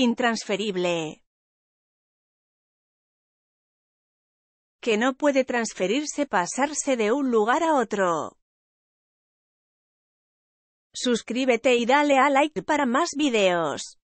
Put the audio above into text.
Intransferible. Que no puede transferirse pasarse de un lugar a otro. Suscríbete y dale a like para más videos.